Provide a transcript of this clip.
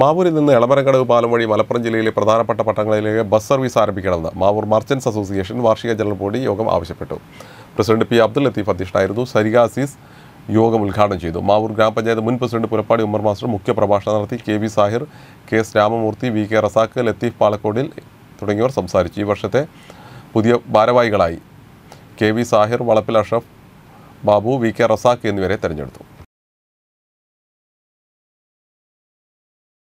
മാവൂരിൽ നിന്ന് എളമരങ്കടവ് പാലം വഴി മലപ്പുറം ജില്ലയിലെ പ്രധാനപ്പെട്ട പട്ടണങ്ങളിലേക്ക് ബസ് സർവീസ് ആരംഭിക്കണമെന്ന് മാവൂർ മർച്ചൻസ് അസോസിയേഷൻ വാർഷിക ജനറൽ ബോഡി യോഗം ആവശ്യപ്പെട്ടു പ്രസിഡന്റ് പി അബ്ദുൽ ലത്തീഫ് അധ്യക്ഷനായിരുന്നു സരിക അസീസ് യോഗം ഉദ്ഘാടനം ചെയ്തു മാവൂർ ഗ്രാമപഞ്ചായത്ത് മുൻ പ്രസിഡന്റ് പുലപ്പാടി ഉമ്മർ മാസ്റ്റർ മുഖ്യ പ്രഭാഷണം നടത്തി K V Sahir K S Ramamoorthy V K Razak Latheef പാലക്കോടിൽ തുടങ്ങിയവർ സംസാരിച്ചു ഈ വർഷത്തെ പുതിയ ഭാരവാഹികളായി K V Sahir Valappil Ashraf Babu V K Razak എന്നിവരെ തെരഞ്ഞെടുത്തു